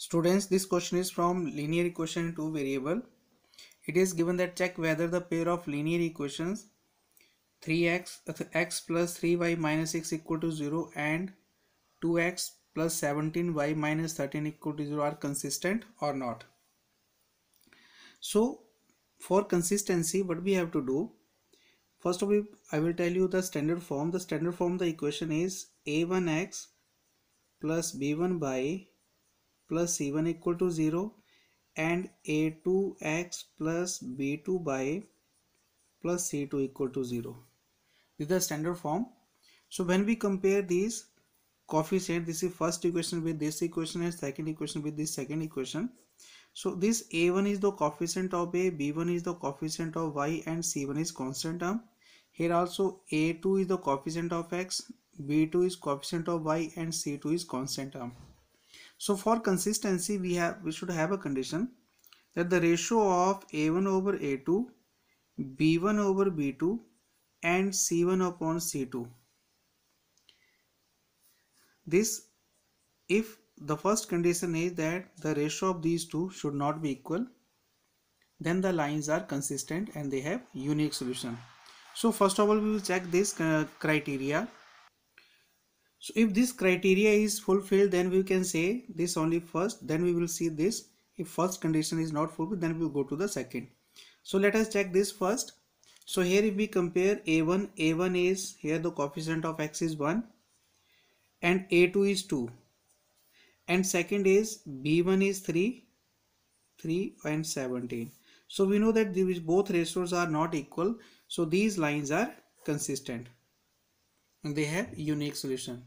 Students, this question is from linear equation 2 variable. It is given that check whether the pair of linear equations 3x uh, x plus 3y minus 6 equal to 0 and 2x plus 17y minus 13 equal to 0 are consistent or not. So for consistency what we have to do first of all I will tell you the standard form the standard form the equation is a1x plus b1 by plus c1 equal to 0 and a2x plus b2 by plus c2 equal to 0 this is the standard form so when we compare these coefficient this is first equation with this equation and second equation with this second equation so this a1 is the coefficient of a b1 is the coefficient of y and c1 is constant term here also a2 is the coefficient of x b2 is coefficient of y and c2 is constant term so for consistency we have we should have a condition that the ratio of a1 over a2 b1 over b2 and c1 upon c2 this if the first condition is that the ratio of these two should not be equal then the lines are consistent and they have unique solution so first of all we will check this uh, criteria so if this criteria is fulfilled, then we can say this only first, then we will see this. If first condition is not fulfilled, then we will go to the second. So let us check this first. So here if we compare A1, A1 is here the coefficient of x is 1 and A2 is 2 and second is B1 is 3, 3 and 17. So we know that these both ratios are not equal. So these lines are consistent they have unique solution